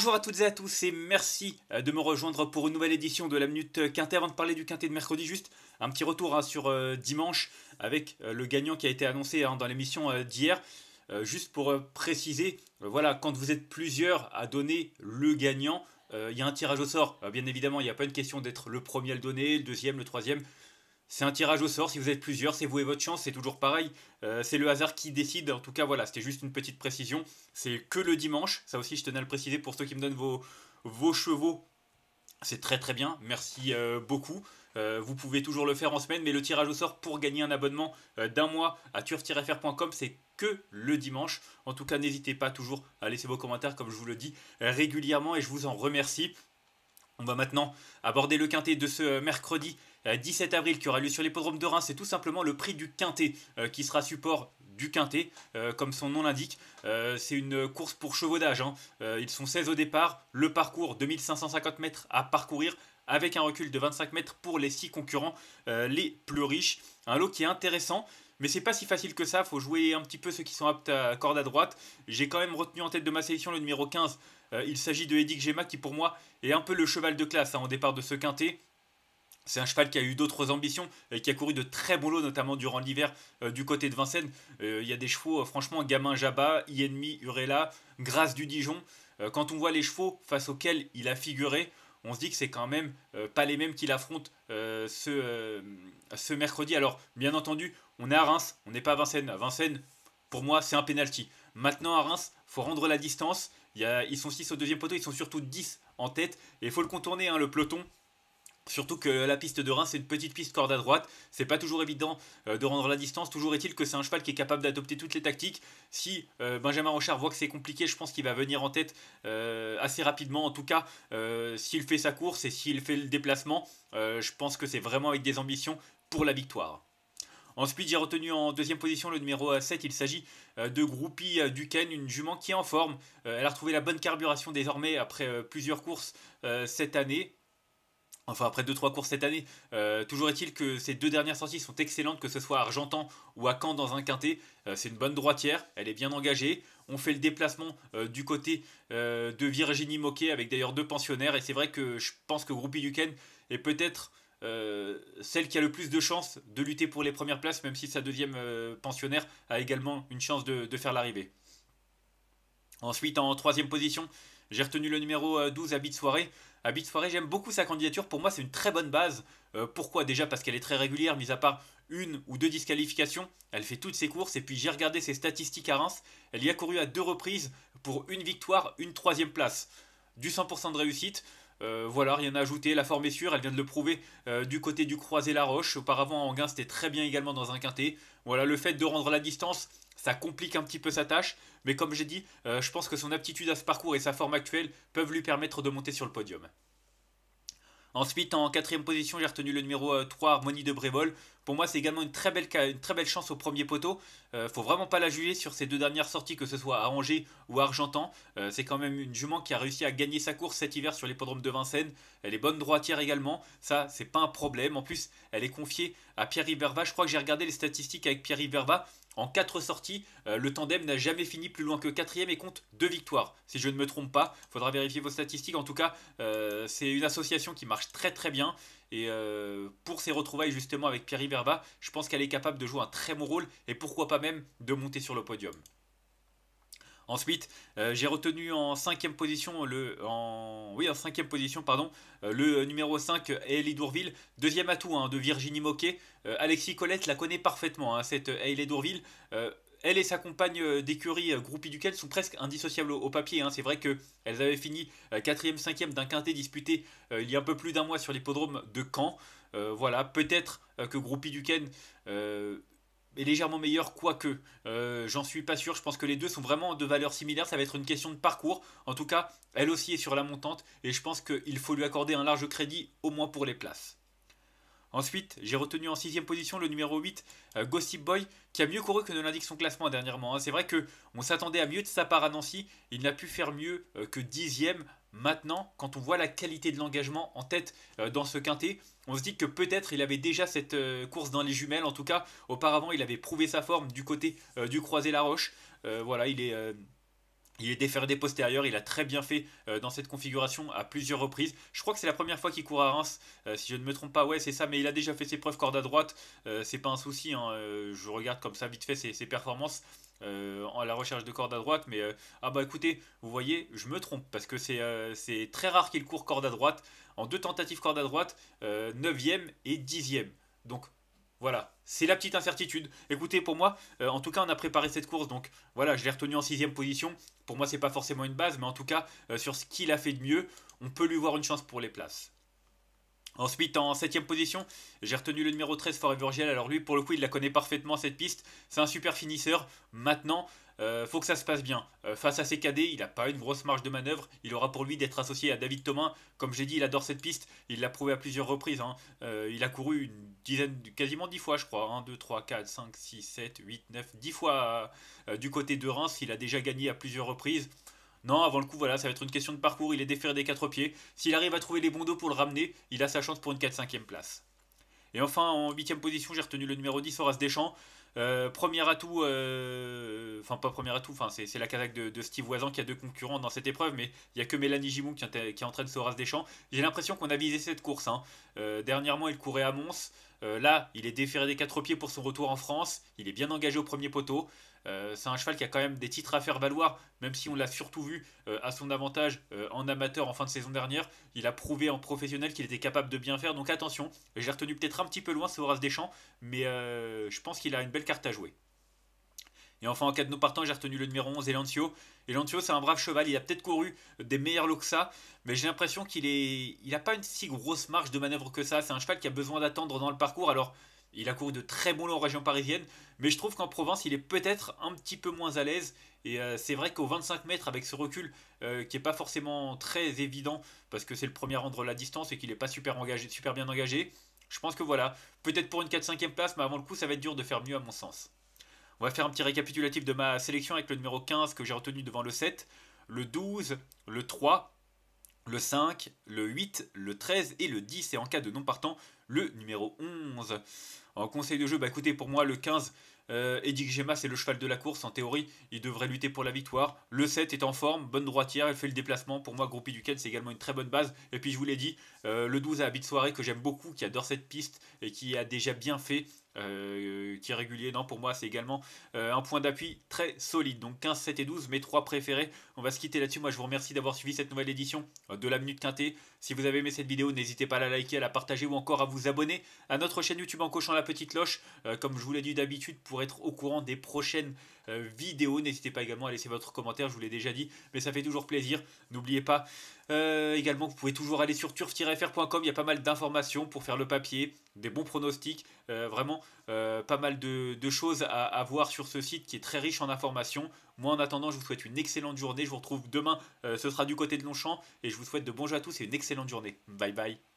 Bonjour à toutes et à tous et merci euh, de me rejoindre pour une nouvelle édition de la Minute Quintet. Avant de parler du Quintet de mercredi, juste un petit retour hein, sur euh, dimanche avec euh, le gagnant qui a été annoncé hein, dans l'émission d'hier. juste pour préciser, voilà, quand vous êtes plusieurs à donner le gagnant, il y a un tirage au sort. bien évidemment, il n'y a pas une question d'être le premier à le donner, le deuxième, le troisième. C'est un tirage au sort, si vous êtes plusieurs, c'est vous et votre chance, c'est toujours pareil. Euh, c'est le hasard qui décide, en tout cas voilà, c'était juste une petite précision. C'est que le dimanche, ça aussi je tenais à le préciser pour ceux qui me donnent vos, chevaux. C'est très très bien, merci euh, beaucoup. Euh, vous pouvez toujours le faire en semaine, mais le tirage au sort pour gagner un abonnement d'un mois à turf-fr.com, c'est que le dimanche. En tout cas, n'hésitez pas toujours à laisser vos commentaires, comme je vous le dis régulièrement, et je vous en remercie. On va maintenant aborder le quintet de ce euh, mercredi 17 euh, avril qui aura lieu sur l'hippodrome de Reims. C'est tout simplement le prix du quintet euh, qui sera support du quintet, comme son nom l'indique. c'est une course pour chevaudage. Hein. ils sont 16 au départ. Le parcours, 2550 mètres à parcourir, avec un recul de 25 mètres pour les 6 concurrents les plus riches. Un lot qui est intéressant. Mais c'est pas si facile que ça, faut jouer un petit peu ceux qui sont aptes à corde à droite. J'ai quand même retenu en tête de ma sélection le numéro 15, euh, il s'agit de Eddie Gemma qui pour moi est un peu le cheval de classe en hein, départ de ce quintet. C'est un cheval qui a eu d'autres ambitions et qui a couru de très bons lots, notamment durant l'hiver euh, du côté de Vincennes. Euh, il y a des chevaux, franchement, Gamin Jabba, Ienmi, Urella, Grâce du Dijon. quand on voit les chevaux face auxquels il a figuré, on se dit que c'est quand même pas les mêmes qu'il affronte ce, mercredi. Alors, bien entendu, on est à Reims, on n'est pas à Vincennes. À Vincennes, pour moi, c'est un penalty. Maintenant à Reims, faut rendre la distance. ils sont 6 au deuxième poteau, ils sont surtout 10 en tête. Et il faut le contourner, hein, le peloton. Surtout que la piste de Reims, c'est une petite piste corde à droite. C'est pas toujours évident euh, de rendre la distance. Toujours est-il que c'est un cheval qui est capable d'adopter toutes les tactiques. Si euh, Benjamin Rochard voit que c'est compliqué, je pense qu'il va venir en tête euh, assez rapidement. En tout cas, s'il fait sa course et s'il fait le déplacement, je pense que c'est vraiment avec des ambitions pour la victoire. Ensuite, j'ai retenu en deuxième position le numéro 7. Euh, Il s'agit euh, de Groupie euh, Duquesne, une jument qui est en forme. Elle a retrouvé la bonne carburation désormais après plusieurs courses cette année. Enfin, après 2-3 courses cette année, toujours est-il que ces deux dernières sorties sont excellentes, que ce soit à Argentan ou à Caen dans un quintet. c'est une bonne droitière, elle est bien engagée. On fait le déplacement du côté de Virginie Moquet, avec d'ailleurs deux pensionnaires. Et c'est vrai que je pense que Groupie Duquesne est peut-être euh, celle qui a le plus de chances de lutter pour les premières places, même si sa deuxième euh, pensionnaire a également une chance de, faire l'arrivée. Ensuite, en troisième position, j'ai retenu le numéro 12, euh, Habit Soirée. Habit Soirée, j'aime beaucoup sa candidature. Pour moi, c'est une très bonne base. pourquoi Déjà parce qu'elle est très régulière, mis à part une ou deux disqualifications. Elle fait toutes ses courses. Et puis, j'ai regardé ses statistiques à Reims. Elle y a couru à deux reprises pour une victoire, une troisième place. Du 100% de réussite. Euh, voilà, rien à ajouter. La forme est sûre, elle vient de le prouver euh, du côté du croisé La Roche. Auparavant, en gain, c'était très bien également dans un quintet. Voilà, le fait de rendre la distance, ça complique un petit peu sa tâche. Mais comme j'ai dit, euh, je pense que son aptitude à ce parcours et sa forme actuelle peuvent lui permettre de monter sur le podium. Ensuite, en quatrième position, j'ai retenu le numéro 3, euh, Harmonie de Brévol. Pour moi, c'est également une très belle, une très belle chance au premier poteau. ne euh, faut vraiment pas la juger sur ses deux dernières sorties, que ce soit à Angers ou à Argentan. Euh, c'est quand même une jument qui a réussi à gagner sa course cet hiver sur l'hippodrome de Vincennes. Elle est bonne droitière également. Ça, c'est pas un problème. En plus, elle est confiée à Pierre Iberva. Je crois que j'ai regardé les statistiques avec Pierre Iberva. En 4 sorties, euh, le tandem n'a jamais fini plus loin que 4 et compte 2 victoires. Si je ne me trompe pas, il faudra vérifier vos statistiques. En tout cas, euh, c'est une association qui marche très très bien. Et euh, pour ses retrouvailles justement avec Pierre Verba, je pense qu'elle est capable de jouer un très bon rôle et pourquoi pas même de monter sur le podium. Ensuite, euh, j'ai retenu en cinquième position le, en, oui, en cinquième position, pardon, euh, le numéro 5, Hailey Dourville. Deuxième atout hein, de Virginie Moquet. Euh, Alexis Colette la connaît parfaitement, hein, cette Hailey Dourville. elle et sa compagne d'écurie Groupie Duquel sont presque indissociables au, papier. Hein. C'est vrai qu'elles avaient fini 4e, 5e d'un quintet disputé il y a un peu plus d'un mois sur l'hippodrome de Caen. voilà, peut-être que Groupie Duquel est légèrement meilleur, quoique. Euh, j'en suis pas sûr. Je pense que les deux sont vraiment de valeur similaires Ça va être une question de parcours. En tout cas, elle aussi est sur la montante. Et je pense qu'il faut lui accorder un large crédit, au moins pour les places. Ensuite, j'ai retenu en sixième position le numéro 8, euh, Gossip Boy, qui a mieux couru que ne l'indique son classement dernièrement. Hein. C'est vrai que on s'attendait à mieux de sa part à Nancy. Il n'a pu faire mieux euh, que dixième Maintenant, quand on voit la qualité de l'engagement en tête euh, dans ce quintet, on se dit que peut-être il avait déjà cette euh, course dans les jumelles. En tout cas, auparavant, il avait prouvé sa forme du côté euh, du Croisé-la-Roche. voilà, il est il est déferdé postérieur, il a très bien fait euh, dans cette configuration à plusieurs reprises. Je crois que c'est la première fois qu'il court à Reims, euh, si je ne me trompe pas, ouais c'est ça, mais il a déjà fait ses preuves corde à droite, euh, c'est pas un souci, hein. je regarde comme ça vite fait ses, performances. en la recherche de corde à droite, mais ah bah écoutez, vous voyez, je me trompe parce que c'est très rare qu'il court corde à droite. En deux tentatives corde à droite, 9 e et 10 e Donc voilà, c'est la petite incertitude. Écoutez, pour moi, euh, en tout cas, on a préparé cette course, donc voilà, je l'ai retenu en sixième position. Pour moi, c'est pas forcément une base, mais en tout cas, euh, sur ce qu'il a fait de mieux, on peut lui voir une chance pour les places. Ensuite, en 7ème position, j'ai retenu le numéro 13, Forever Gel. Alors lui, pour le coup, il la connaît parfaitement, cette piste. C'est un super finisseur. Maintenant, il euh, faut que ça se passe bien. Euh, face à ses cadets, il n'a pas une grosse marge de manœuvre. Il aura pour lui d'être associé à David Thomas. Comme j'ai dit, il adore cette piste. Il l'a prouvé à plusieurs reprises. Hein. Euh, il a couru une dizaine, quasiment 10 fois, je crois. 1, 2, 3, 4, 5, 6, 7, 8, 9, 10 fois du côté de Reims. Il a déjà gagné à plusieurs reprises. Non, avant le coup, voilà, ça va être une question de parcours. Il est déféré des quatre pieds. S'il arrive à trouver les bons dos pour le ramener, il a sa chance pour une 4 5 ème place. Et enfin, en 8 position, j'ai retenu le numéro 10, Horace Deschamps. Euh, premier atout, euh, enfin pas premier atout, enfin c'est la casaque de, Steve Voisin qui a deux concurrents dans cette épreuve, mais il n'y a que Mélanie Gimon qui, entraîne ce Horace Deschamps. J'ai l'impression qu'on a visé cette course. Hein. Euh, dernièrement, il courait à Mons. là, il est déféré des quatre pieds pour son retour en France. Il est bien engagé au premier poteau. Euh, c'est un cheval qui a quand même des titres à faire valoir, même si on l'a surtout vu euh, à son avantage euh, en amateur en fin de saison dernière. Il a prouvé en professionnel qu'il était capable de bien faire, donc attention. J'ai retenu peut-être un petit peu loin ce des champs, mais je pense qu'il a une belle carte à jouer. Et enfin, en cas de nos partants, j'ai retenu le numéro 11, Elantio. Elantio, c'est un brave cheval. Il a peut-être couru des meilleurs lots que ça, mais j'ai l'impression qu'il est... il n'a pas une si grosse marge de manœuvre que ça. C'est un cheval qui a besoin d'attendre dans le parcours. Alors, il a couru de très bons longs en région parisienne, mais je trouve qu'en Provence il est peut-être un petit peu moins à l'aise. Et euh, c'est vrai qu'au 25 mètres, avec ce recul euh, qui n'est pas forcément très évident, parce que c'est le premier à rendre la distance et qu'il n'est pas super, engagé, super bien engagé, je pense que voilà, peut-être pour une 4 5 ème place, mais avant le coup, ça va être dur de faire mieux à mon sens. On va faire un petit récapitulatif de ma sélection avec le numéro 15 que j'ai retenu devant le 7, le 12, le 3, le 5, le 8, le 13 et le 10, et en cas de non partant, le numéro 11. En conseil de jeu, bah écoutez, pour moi, le 15, euh, Gemma, c'est le cheval de la course. En théorie, il devrait lutter pour la victoire. Le 7 est en forme, bonne droitière, elle fait le déplacement. Pour moi, Groupie Duquel, c'est également une très bonne base. Et puis, je vous l'ai dit, euh, le 12 à Habit Soirée, que j'aime beaucoup, qui adore cette piste et qui a déjà bien fait euh, qui est régulier. Non, pour moi, c'est également euh, un point d'appui très solide. Donc 15, 7 et 12, mes trois préférés. On va se quitter là-dessus. Moi, je vous remercie d'avoir suivi cette nouvelle édition de la Minute Quintée. Si vous avez aimé cette vidéo, n'hésitez pas à la liker, à la partager ou encore à vous abonner à notre chaîne YouTube en cochant la petite cloche, euh, comme je vous l'ai dit d'habitude, pour être au courant des prochaines euh, vidéo. N'hésitez pas également à laisser votre commentaire, je vous l'ai déjà dit, mais ça fait toujours plaisir. N'oubliez pas également euh, également vous pouvez toujours aller sur turf-fr.com, il y a pas mal d'informations pour faire le papier, des bons pronostics, euh, vraiment pas mal de, choses à, à, voir sur ce site qui est très riche en informations. Moi en attendant, je vous souhaite une excellente journée, je vous retrouve demain, ce sera du côté de Longchamp, et je vous souhaite de bons jeux à tous et une excellente journée. Bye bye